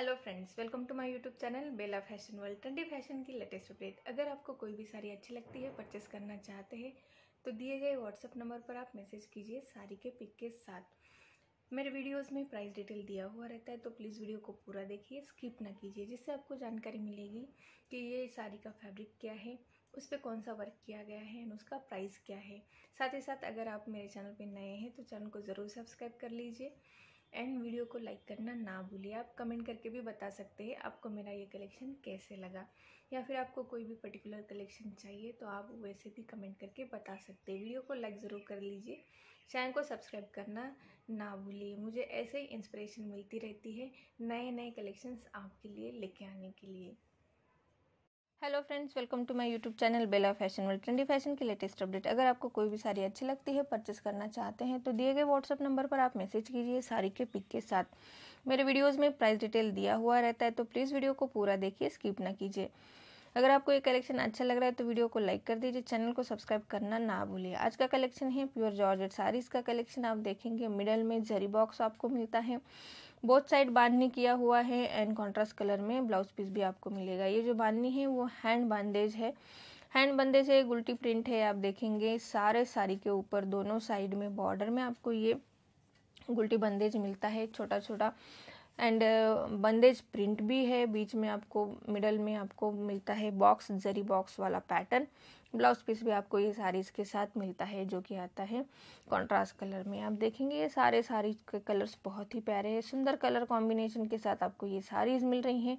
hello friends welcome to my YouTube channel Bela fashion world trendy fashion की latest update अगर आपको कोई भी साड़ी अच्छी लगती है परचेस करना चाहते हैं तो दिए गए व्हाट्सअप नंबर पर आप मैसेज कीजिए साड़ी के पिक के साथ मेरे वीडियोस में प्राइस डिटेल दिया हुआ रहता है तो प्लीज़ वीडियो को पूरा देखिए स्किप ना कीजिए जिससे आपको जानकारी मिलेगी कि ये साड़ी का फैब्रिक क्या है उस पर कौन सा वर्क किया गया है एंड उसका प्राइस क्या है साथ ही साथ अगर आप मेरे चैनल पर नए हैं तो चैनल को ज़रूर सब्सक्राइब कर लीजिए एंड वीडियो को लाइक करना ना भूलिए आप कमेंट करके भी बता सकते हैं आपको मेरा ये कलेक्शन कैसे लगा या फिर आपको कोई भी पर्टिकुलर कलेक्शन चाहिए तो आप वैसे भी कमेंट करके बता सकते हैं वीडियो को लाइक ज़रूर कर लीजिए चैनल को सब्सक्राइब करना ना भूलिए मुझे ऐसे ही इंस्पिरेशन मिलती रहती है नए नए कलेक्शंस आपके लिए लेके आने के लिए hello friends welcome to my YouTube channel Bela fashion world trendy fashion की लेटेस्ट अपडेट अगर आपको कोई भी साड़ी अच्छी लगती है परचेस करना चाहते हैं तो दिए गए व्हाट्सअप नंबर पर आप मैसेज कीजिए साड़ी के पिक के साथ मेरे वीडियोस में प्राइस डिटेल दिया हुआ रहता है तो प्लीज़ वीडियो को पूरा देखिए स्किप ना कीजिए अगर आपको ये कलेक्शन अच्छा लग रहा है तो वीडियो को लाइक कर दीजिए चैनल को सब्सक्राइब करना ना भूलिए आज का कलेक्शन है प्योर जॉर्जेट साड़ीज़ का कलेक्शन आप देखेंगे मिडल में जरी बॉक्स आपको मिलता है बोथ साइड बांधनी किया हुआ है एंड कॉन्ट्रास्ट कलर में ब्लाउज पीस भी आपको मिलेगा ये जो बांधनी है वो हैंड बांधेज है हैंड बंदेज है उल्टी प्रिंट है आप देखेंगे सारे साड़ी के ऊपर दोनों साइड में बॉर्डर में आपको ये गुलटी बंदेज मिलता है छोटा छोटा एंड बंदेज प्रिंट भी है बीच में आपको मिडल में आपको मिलता है बॉक्स जरी बॉक्स वाला पैटर्न ब्लाउज पीस भी आपको ये सारीज़ के साथ मिलता है जो कि आता है कंट्रास्ट कलर में आप देखेंगे ये सारे सारी के कलर्स बहुत ही प्यारे हैं सुंदर कलर कॉम्बिनेशन के साथ आपको ये सारीज़ मिल रही हैं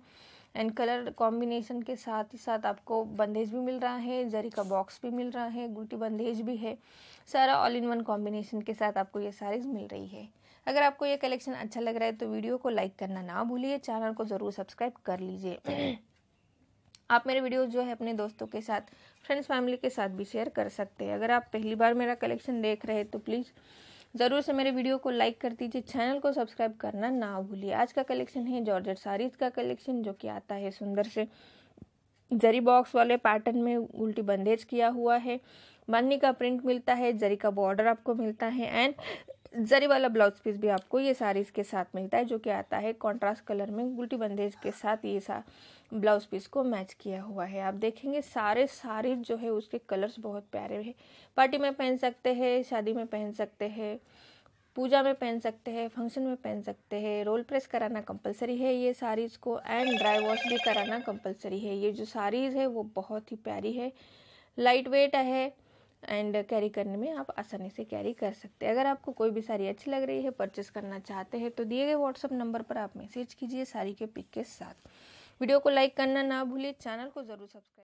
एंड कलर कॉम्बिनेशन के साथ ही साथ आपको बंदेज भी मिल रहा है जरी का बॉक्स भी मिल रहा है गुटी बंदेज भी है सारा ऑल इन वन कॉम्बिनेशन के साथ आपको ये साड़ीज़ मिल रही है अगर आपको ये कलेक्शन अच्छा लग रहा है तो वीडियो को लाइक करना ना भूलिए चैनल को ज़रूर सब्सक्राइब कर लीजिए आप मेरे वीडियो जो है अपने दोस्तों के साथ फ्रेंड्स फैमिली के साथ भी शेयर कर सकते हैं अगर आप पहली बार मेरा कलेक्शन देख रहे हैं तो प्लीज़ ज़रूर से मेरे वीडियो को लाइक कर दीजिए चैनल को सब्सक्राइब करना ना भूलिए आज का कलेक्शन है जॉर्जेट साड़ीज का कलेक्शन जो कि आता है सुंदर से जरी बॉक्स वाले पैटर्न में उल्टी बंदेज किया हुआ है बन्नी का प्रिंट मिलता है जरी का बॉर्डर आपको मिलता है एंड जरी वाला ब्लाउज पीस भी आपको ये सारी इसके साथ मिलता है जो कि आता है कॉन्ट्रास्ट कलर में गुलटी बंदेज के साथ ये सा ब्लाउज पीस को मैच किया हुआ है आप देखेंगे सारे सारे जो है उसके कलर्स बहुत प्यारे हैं पार्टी में पहन सकते हैं शादी में पहन सकते हैं पूजा में पहन सकते हैं फंक्शन में पहन सकते हैं रोल प्रेस कराना कंपलसरी है ये साड़ीज़ को एंड ड्राई वॉश भी कराना कंपलसरी है ये जो साड़ीज़ है वो बहुत ही प्यारी है लाइट वेट है एंड कैरी करने में आप आसानी से कैरी कर सकते हैं अगर आपको कोई भी साड़ी अच्छी लग रही है परचेस करना चाहते हैं तो दिए गए व्हाट्सअप नंबर पर आप मैसेज कीजिए साड़ी के पिक के साथ वीडियो को लाइक करना ना भूलिए चैनल को ज़रूर सब्सक्राइब